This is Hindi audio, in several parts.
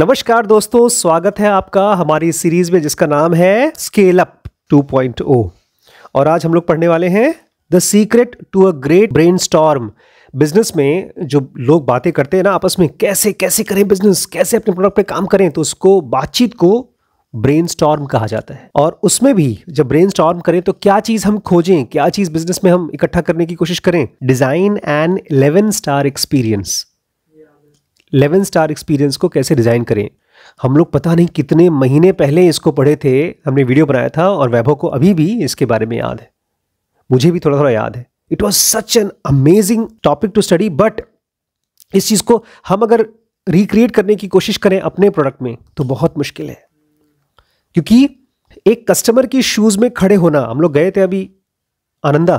नमस्कार दोस्तों स्वागत है आपका हमारी सीरीज में जिसका नाम है स्केल अप 2.0 और आज हम लोग पढ़ने वाले हैं the secret to a great brainstorm business में जो लोग बातें करते हैं ना आपस में कैसे कैसे करें बिजनेस कैसे अपने प्रोडक्ट पे काम करें तो उसको बातचीत को ब्रेन स्टॉर्म कहा जाता है और उसमें भी जब ब्रेन स्टॉर्म करें तो क्या चीज हम खोजें क्या चीज बिजनेस में हम इकट्ठा करने की कोशिश करें design and eleven star experience 11 star experience को कैसे डिज़ाइन करें हम लोग पता नहीं कितने महीने पहले इसको पढ़े थे हमने वीडियो बनाया था और वैभव को अभी भी इसके बारे में याद है मुझे भी थोड़ा थोड़ा याद है it was such an amazing topic to study but इस चीज़ को हम अगर रिक्रिएट करने की कोशिश करें अपने प्रोडक्ट में तो बहुत मुश्किल है क्योंकि एक कस्टमर की शूज़ में खड़े होना हम लोग गए थे अभी आनंदा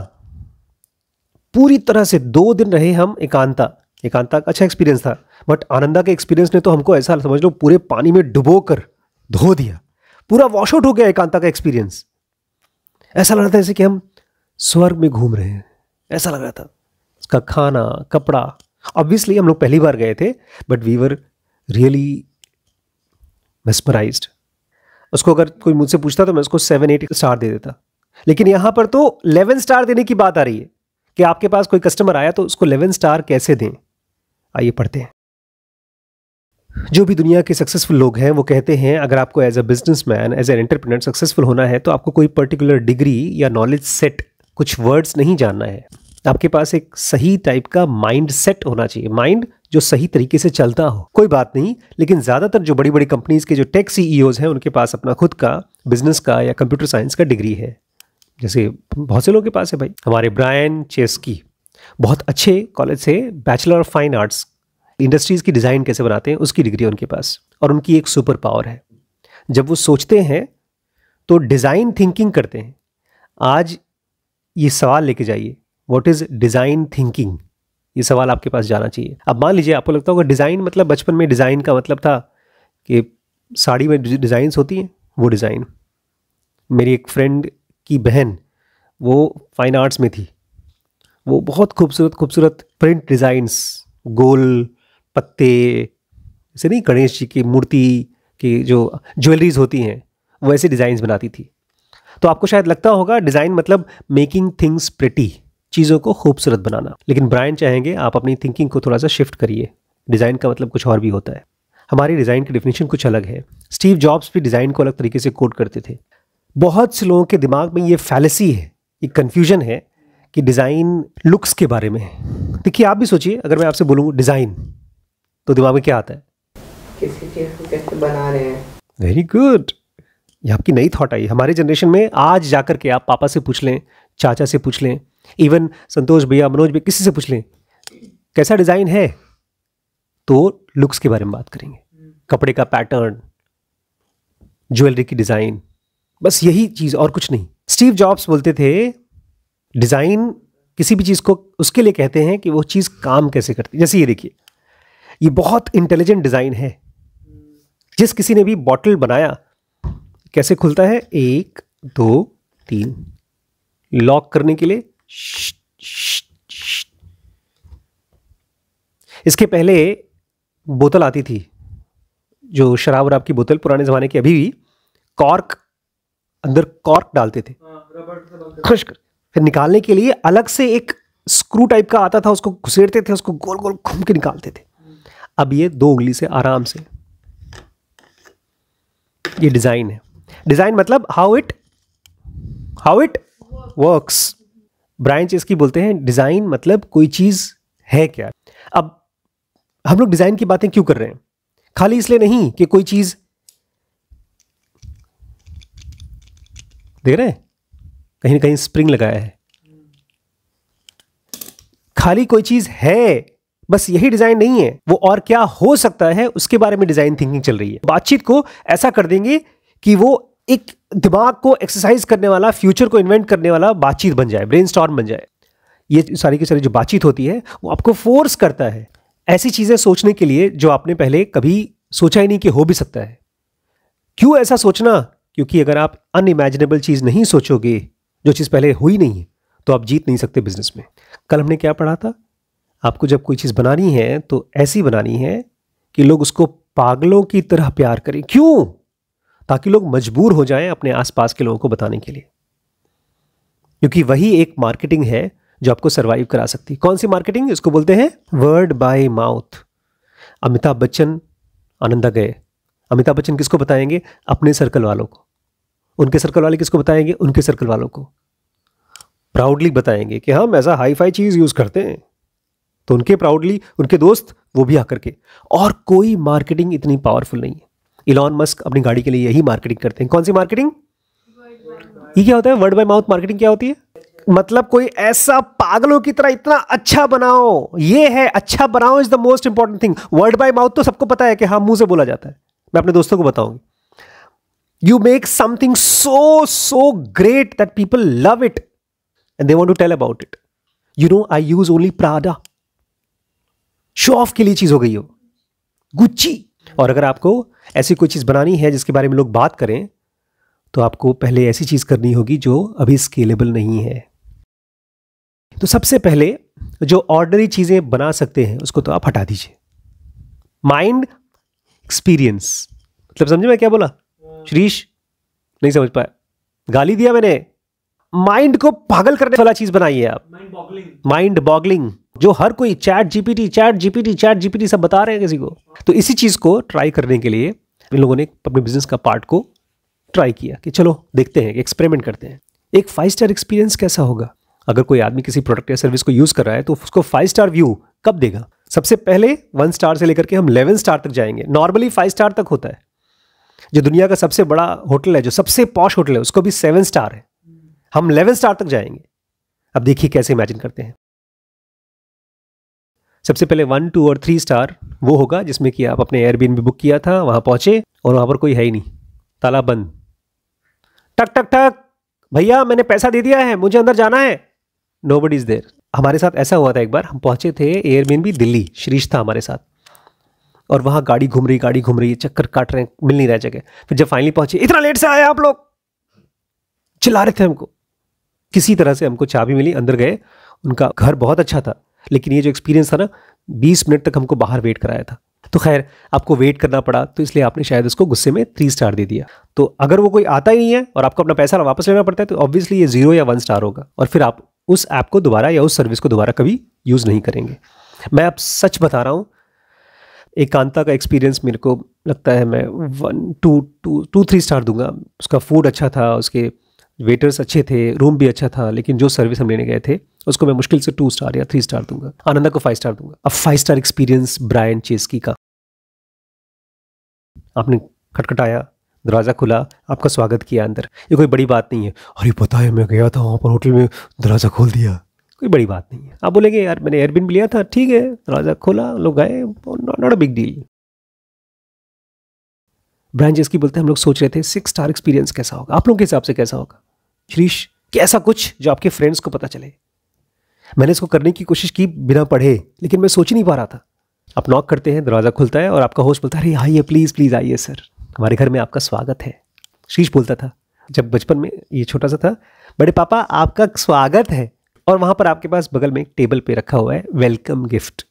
पूरी तरह से दो दिन रहे हम एकांता एकांता का अच्छा एक्सपीरियंस था बट आनंदा के एक्सपीरियंस ने तो हमको ऐसा समझ लो पूरे पानी में डुबो कर धो दिया पूरा वॉश आउट हो गया एकांता का एक्सपीरियंस ऐसा लग रहा था जैसे कि हम स्वर्ग में घूम रहे हैं ऐसा लग रहा था उसका खाना कपड़ा ऑब्वियसली हम लोग पहली बार गए थे but we were really mesmerise उसको अगर कोई मुझसे पूछता तो मैं उसको सेवन एट स्टार दे देता लेकिन यहाँ पर तो लेवन स्टार देने की बात आ रही है कि आपके पास कोई कस्टमर आया तो उसको लेवन स्टार कैसे दें आइए पढ़ते हैं जो भी दुनिया के सक्सेसफुल लोग हैं वो कहते हैं अगर आपको as a business man as an entrepreneur successful होना है तो आपको कोई पर्टिकुलर डिग्री या नॉलेज सेट कुछ वर्ड्स नहीं जानना है आपके पास एक सही टाइप का माइंड सेट होना चाहिए माइंड जो सही तरीके से चलता हो कोई बात नहीं लेकिन ज़्यादातर जो बड़ी बड़ी कंपनीज के जो टेक सीईओज हैं उनके पास अपना खुद का बिजनेस का या कंप्यूटर साइंस का डिग्री है जैसे बहुत से लोगों के पास है भाई हमारे ब्रायन चेस्की बहुत अच्छे कॉलेज से bachelor of fine arts industries की डिज़ाइन कैसे बनाते हैं उसकी डिग्री उनके पास और उनकी एक सुपर पावर है जब वो सोचते हैं तो डिज़ाइन थिंकिंग करते हैं आज ये सवाल लेके जाइए वॉट इज़ डिज़ाइन थिंकिंग ये सवाल आपके पास जाना चाहिए अब मान लीजिए आपको लगता होगा डिज़ाइन मतलब बचपन में डिज़ाइन का मतलब था कि साड़ी में डिज़ाइंस होती हैं वो डिज़ाइन मेरी एक फ्रेंड की बहन वो फाइन आर्ट्स में थी वो बहुत खूबसूरत खूबसूरत प्रिंट डिज़ाइंस गोल पत्ते से नहीं गणेश जी की मूर्ति की जो ज्वेलरीज होती हैं वैसे डिज़ाइंस बनाती थी तो आपको शायद लगता होगा डिज़ाइन मतलब मेकिंग थिंग्स प्रिटी चीज़ों को खूबसूरत बनाना लेकिन ब्रांड चाहेंगे आप अपनी थिंकिंग को थोड़ा सा शिफ्ट करिए डिज़ाइन का मतलब कुछ और भी होता है हमारी डिज़ाइन की डिफिनेशन कुछ अलग है स्टीव जॉब्स भी डिज़ाइन को अलग तरीके से कोट करते थे बहुत से लोगों के दिमाग में ये फैलसी है ये कन्फ्यूजन है कि डिज़ाइन लुक्स के बारे में देखिए आप भी सोचिए अगर मैं आपसे बोलूँ डिज़ाइन तो दिमाग में क्या आता है किसी चीज़ को कैसे बना रहे हैं वेरी गुड ये आपकी नई थॉट आई हमारे जनरेशन में आज जाकर के आप पापा से पूछ लें चाचा से पूछ लें इवन संतोष भैया मनोज भैया किसी से पूछ लें कैसा डिज़ाइन है तो लुक्स के बारे में बात करेंगे कपड़े का पैटर्न ज्वेलरी की डिज़ाइन बस यही चीज़ और कुछ नहीं स्टीव जॉब्स बोलते थे डिज़ाइन किसी भी चीज़ को उसके लिए कहते हैं कि वो चीज़ काम कैसे करती है जैसे ये देखिए ये बहुत इंटेलिजेंट डिज़ाइन है जिस किसी ने भी बॉटल बनाया कैसे खुलता है एक दो तीन लॉक करने के लिए श्ट, श्ट, श्ट। इसके पहले बोतल आती थी जो शराब वराब की बोतल पुराने ज़माने की अभी भी कॉर्क अंदर कॉर्क डालते थे हाँ, खुश कर फिर निकालने के लिए अलग से एक स्क्रू टाइप का आता था उसको घुसेड़ते थे उसको गोल गोल घूम के निकालते थे अब ये दो उंगली से आराम से ये डिज़ाइन है डिज़ाइन मतलब how it how it works branch इसकी बोलते हैं डिज़ाइन मतलब कोई चीज़ है क्या अब हम लोग डिज़ाइन की बातें क्यों कर रहे हैं खाली इसलिए नहीं कि कोई चीज़ देख रहे हैं कहीं ना कहीं स्प्रिंग लगाया है खाली कोई चीज है बस यही डिजाइन नहीं है वो और क्या हो सकता है उसके बारे में डिजाइन थिंकिंग चल रही है बातचीत को ऐसा कर देंगे कि वो एक दिमाग को एक्सरसाइज करने वाला फ्यूचर को इन्वेंट करने वाला बातचीत बन जाए ब्रेन बन जाए ये सारी की सारी जो बातचीत होती है वो आपको फोर्स करता है ऐसी चीज़ें सोचने के लिए जो आपने पहले कभी सोचा ही नहीं कि हो भी सकता है क्यों ऐसा सोचना क्योंकि अगर आप अनइमेजिनेबल चीज़ नहीं सोचोगे जो चीज़ पहले हुई नहीं है तो आप जीत नहीं सकते बिजनेस में कल हमने क्या पढ़ा था आपको जब कोई चीज़ बनानी है तो ऐसी बनानी है कि लोग उसको पागलों की तरह प्यार करें क्यों ताकि लोग मजबूर हो जाएं अपने आसपास के लोगों को बताने के लिए क्योंकि वही एक मार्केटिंग है जो आपको सर्वाइव करा सकती है कौन सी मार्केटिंग इसको बोलते हैं word by mouth Amitabh Bachchan Ananda गए अमिताभ बच्चन किसको बताएंगे अपने सर्कल वालों को उनके सर्कल वाले किसको बताएंगे उनके सर्कल वालों को प्राउडली बताएंगे कि हाँ, हम ऐसा हाई फाई चीज़ यूज़ करते हैं तो उनके प्राउडली उनके दोस्त वो भी आकर के और कोई मार्केटिंग इतनी पावरफुल नहीं है इलॉन मस्क अपनी गाड़ी के लिए यही मार्केटिंग करते हैं कौन सी मार्केटिंग ये क्या होता है वर्ड बाय माउथ मार्केटिंग क्या होती है मतलब कोई ऐसा पागलों की तरह इतना अच्छा बनाओ ये है अच्छा बनाओ is the most important thing word by mouth तो सबको पता है कि हाँ मुंह से बोला जाता है मैं अपने दोस्तों को बताऊंगी You make something so, so great that people love it and they want to tell about it. You know, I use only Prada. Show off के लिए चीज हो गई हो गुच्ची और अगर आपको ऐसी कोई चीज बनानी है जिसके बारे में लोग बात करें तो आपको पहले ऐसी चीज करनी होगी जो अभी स्केलेबल नहीं है तो सबसे पहले जो ऑर्डनरी चीजें बना सकते हैं उसको तो आप हटा दीजिए माइंड एक्सपीरियंस मतलब समझे मैं क्या बोला श्रीश नहीं समझ पाया गाली दिया मैंने माइंड को पागल करने वाला चीज बनाई है आप माइंड बॉगलिंग जो हर कोई chat GPT chat GPT chat GPT सब बता रहे हैं किसी को तो इसी चीज को ट्राई करने के लिए इन लोगों ने अपने बिजनेस का पार्ट को ट्राई किया कि चलो देखते हैं एक्सपेरिमेंट करते हैं एक फाइव स्टार एक्सपीरियंस कैसा होगा अगर कोई आदमी किसी प्रोडक्ट या सर्विस को यूज कर रहा है तो उसको फाइव स्टार व्यू कब देगा सबसे पहले वन स्टार से लेकर के हम इलेवन स्टार तक जाएंगे नॉर्मली फाइव स्टार तक होता है जो दुनिया का सबसे बड़ा होटल है जो सबसे पॉश होटल है उसको भी सेवन स्टार है हम इलेवन स्टार तक जाएंगे अब देखिए कैसे इमेजिन करते हैं सबसे पहले वन टू और थ्री स्टार वो होगा जिसमें कि आप अपने एयरबिन भी बुक किया था वहां पहुंचे और वहां पर कोई है ही नहीं ताला बंद टक टक टक भैया मैंने पैसा दे दिया है मुझे अंदर जाना है नो बडी इज़ देर हमारे साथ ऐसा हुआ था एक बार हम पहुंचे थे एयरबिन भी दिल्ली श्रीश था हमारे साथ और वहां गाड़ी घूम रही गाड़ी घूम रही चक्कर काट रहे हैं मिल नहीं रहा जगह फिर जब फाइनली पहुंचे इतना लेट से आए आप लोग चिल्ला रहे थे हमको किसी तरह से हमको चाबी मिली अंदर गए उनका घर बहुत अच्छा था लेकिन ये जो एक्सपीरियंस था ना बीस मिनट तक हमको बाहर वेट कराया था तो खैर आपको वेट करना पड़ा तो इसलिए आपने शायद उसको गुस्से में थ्री स्टार दे दिया तो अगर वो कोई आता ही नहीं है और आपको अपना पैसा वापस लेना पड़ता है तो ऑब्वियसली ये जीरो या वन स्टार होगा और फिर आप उस ऐप को दोबारा या उस सर्विस को दोबारा कभी यूज़ नहीं करेंगे मैं आप सच बता रहा हूँ एकांता का एक्सपीरियंस मेरे को लगता है मैं one two two two three star दूंगा उसका फूड अच्छा था उसके वेटर्स अच्छे थे रूम भी अच्छा था लेकिन जो सर्विस हम लेने गए थे उसको मैं मुश्किल से टू स्टार या थ्री स्टार दूंगा आनंदा को फाइव स्टार दूंगा अब five star experience Brian Chesky का आपने खटखटाया दरवाज़ा खुला आपका स्वागत किया अंदर ये कोई बड़ी बात नहीं है अरे पता है मैं गया था वहाँ पर होटल में दरवाज़ा खोल दिया कोई बड़ी बात नहीं है आप बोलेंगे यार मैंने एयरबिन भी लिया था ठीक है दरवाज़ा खोला लोग गए not a big deal branches की बोलते हैं हम लोग सोच रहे थे सिक्स स्टार एक्सपीरियंस कैसा होगा आप लोगों के हिसाब से कैसा होगा श्रीश कैसा कुछ जो आपके फ्रेंड्स को पता चले मैंने इसको करने की कोशिश की बिना पढ़े लेकिन मैं सोच ही नहीं पा रहा था आप नॉक करते हैं दरवाज़ा खुलता है और आपका होस्ट बोलता है अरे आइए प्लीज़ प्लीज़ आइए सर हमारे घर में आपका स्वागत है शीश बोलता था जब बचपन में ये छोटा सा था बड़े पापा आपका स्वागत है और वहाँ पर आपके पास बगल में एक टेबल पे रखा हुआ है वेलकम गिफ्ट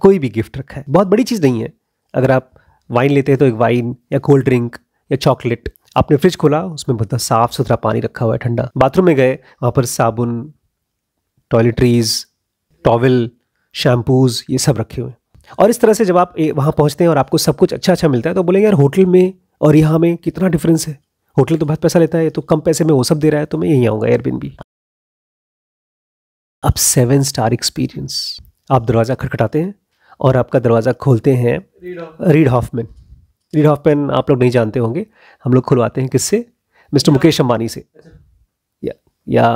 कोई भी गिफ्ट रखा है बहुत बड़ी चीज़ नहीं है अगर आप वाइन लेते हैं तो एक वाइन या कोल्ड ड्रिंक या चॉकलेट आपने फ्रिज खोला उसमें बहुत साफ़ सुथरा पानी रखा हुआ है ठंडा बाथरूम में गए वहां पर साबुन टॉयलेटरीज टॉवल शैम्पूज़ ये सब रखे हुए हैं और इस तरह से जब आप वहाँ पहुँचते हैं और आपको सब कुछ अच्छा अच्छा मिलता है तो बोलेंगे यार होटल में और यहाँ में कितना डिफरेंस है होटल तो बहुत पैसा लेता है तो कम पैसे में वो सब दे रहा है तो मैं यहीं आऊँगा एयरबिन भी अब सेवन स्टार एक्सपीरियंस आप दरवाज़ा खटखटाते हैं और आपका दरवाज़ा खोलते हैं रीड हॉफमैन रीड हॉफमैन आप लोग नहीं जानते होंगे हम लोग खुलवाते हैं किससे मिस्टर मुकेश अम्बानी से अच्छा। या या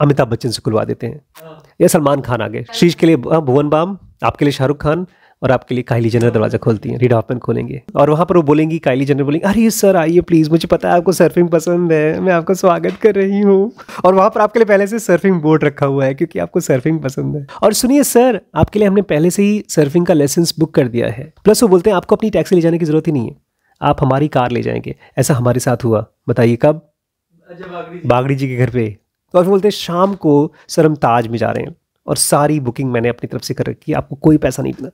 अमिताभ बच्चन से खुलवा देते हैं हाँ। या सलमान खान आगे अच्छा। शीश के लिए हाँ, भुवन बाम आपके लिए शाहरुख खान और आपके लिए काइली जनर दरवाजा खोलती है रीड ऑफ खोलेंगे और वहाँ पर वो बोलेंगी काइली जनर बोलेंगे अरे सर आइए प्लीज़ मुझे पता है आपको सर्फिंग पसंद है मैं आपका स्वागत कर रही हूँ और वहाँ पर आपके लिए पहले से सर्फिंग बोर्ड रखा हुआ है क्योंकि आपको सर्फिंग पसंद है और सुनिए सर आपके लिए हमने पहले से ही सर्फिंग का लाइसेंस बुक कर दिया है प्लस वो बोलते हैं आपको अपनी टैक्सी ले जाने की जरूरत ही नहीं है आप हमारी कार ले जाएंगे ऐसा हमारे साथ हुआ बताइए कब अच्छा, बागड़ी जी के घर पे और तो बोलते हैं शाम को सर हम ताज में जा रहे हैं और सारी बुकिंग मैंने अपनी तरफ से कर रखी है आपको कोई पैसा नहीं देना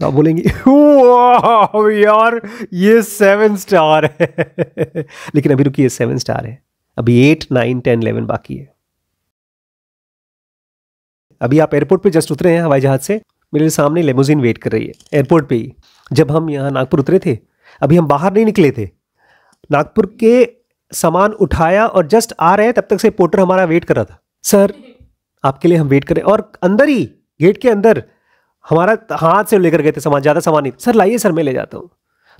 तो आप बोलेंगे यार ये सेवन स्टार है लेकिन अभी रुकिए सेवन स्टार है अभी एट नाइन टेन इलेवन बाकी है अभी आप एयरपोर्ट पे जस्ट उतरे हैं हवाई जहाज से मेरे सामने लेमोजिन वेट कर रही है एयरपोर्ट पे ही जब हम यहाँ नागपुर उतरे थे अभी हम बाहर नहीं निकले थे नागपुर के सामान उठाया और जस्ट आ रहे हैं तब तक से पोर्टर हमारा वेट कर रहा था सर आपके लिए हम वेट करें और अंदर ही गेट के अंदर हमारा हाथ से लेकर गए थे सामान ज़्यादा सामान नहीं सर लाइए सर मैं ले जाता हूँ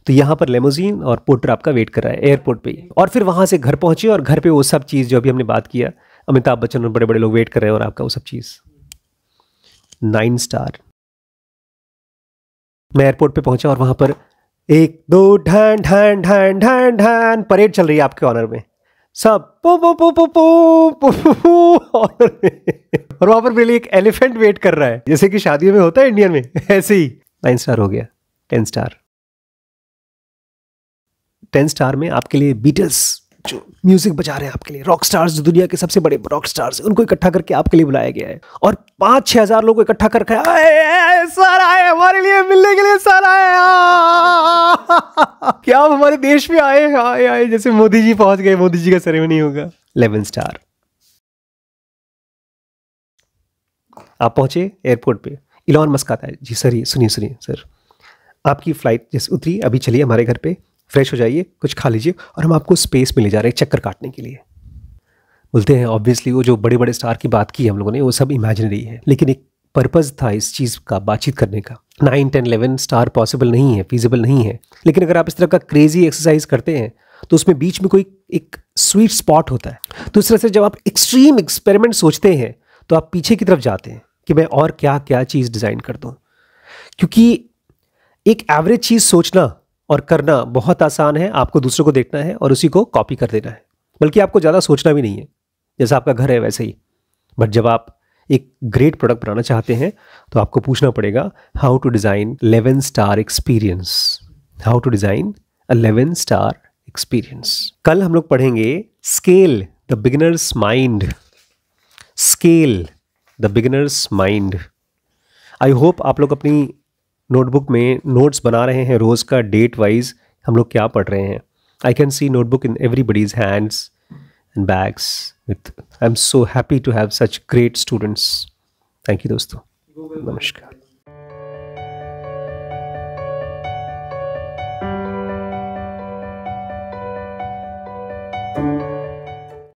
तो यहाँ पर लेमोजीन और पोर्टर आपका वेट कर रहा है एयरपोर्ट पे और फिर वहाँ से घर पहुँचे और घर पे वो सब चीज़ जो अभी हमने बात किया अमिताभ बच्चन और बड़े बड़े लोग वेट कर रहे हैं और आपका वो सब चीज़ नाइन स्टार मैं एयरपोर्ट पे पहुंचा और वहाँ पर एक दो ढन ढन ढन ढन ढन परेड चल रही है आपके ऑनर में सब पो पो पो पो पो, पो और वहां पर मेरे लिए एक एलिफेंट वेट कर रहा है जैसे कि शादियों में होता है इंडियन में ऐसे ही नाइन स्टार हो गया टेन स्टार टेन स्टार में आपके लिए बीटल्स जो म्यूजिक बजा रहे हैं आपके लिए रॉक स्टार्स जो दुनिया के सबसे बड़े रॉक स्टार्स उनको इकट्ठा करके आपके लिए बुलाया गया है और पांच छह हजार लोग इकट्ठा करके सर आए हमारे लिए मिलने के लिए क्या आप हमारे देश में आए आए आए जैसे मोदी जी पहुंच गए मोदी जी का सेरेमनी होगा लेवन स्टार आप पहुंचे एयरपोर्ट पे इलॉन मस्क आता है जी सर ये सुनिए सुनिए सर आपकी फ़्लाइट जैसे उतरी अभी चलिए हमारे घर पे फ्रेश हो जाइए कुछ खा लीजिए और हम आपको स्पेस में ले जा रहे हैं चक्कर काटने के लिए बोलते हैं ऑब्वियसली वो जो बड़े बड़े स्टार की बात की हम लोगों ने वो सब इमेजनरी है लेकिन एक पर्पज़ था इस चीज़ का बातचीत करने का nine ten eleven star possible नहीं है फिजिबल नहीं है लेकिन अगर आप इस तरह का क्रेजी एक्सरसाइज करते हैं तो उसमें बीच में कोई एक स्वीट स्पॉट होता है तो इस तरह से जब आप एक्सट्रीम एक्सपेरिमेंट सोचते हैं तो आप पीछे की तरफ जाते हैं कि मैं और क्या क्या चीज़ डिज़ाइन कर दूँ क्योंकि एक एवरेज चीज़ सोचना और करना बहुत आसान है आपको दूसरे को देखना है और उसी को कॉपी कर देना है बल्कि आपको ज़्यादा सोचना भी नहीं है जैसा आपका घर है वैसे ही बट जब आप एक ग्रेट प्रोडक्ट बनाना चाहते हैं तो आपको पूछना पड़ेगा how to design eleven star experience how to design a eleven star experience कल हम लोग पढ़ेंगे scale the beginners mind scale the beginners mind I hope आप लोग अपनी नोटबुक में नोट्स बना रहे हैं रोज़ का डेट वाइज हम लोग क्या पढ़ रहे हैं I can see notebook in everybody's hands and bags with i'm so happy to have such great students thank you dosto namaskar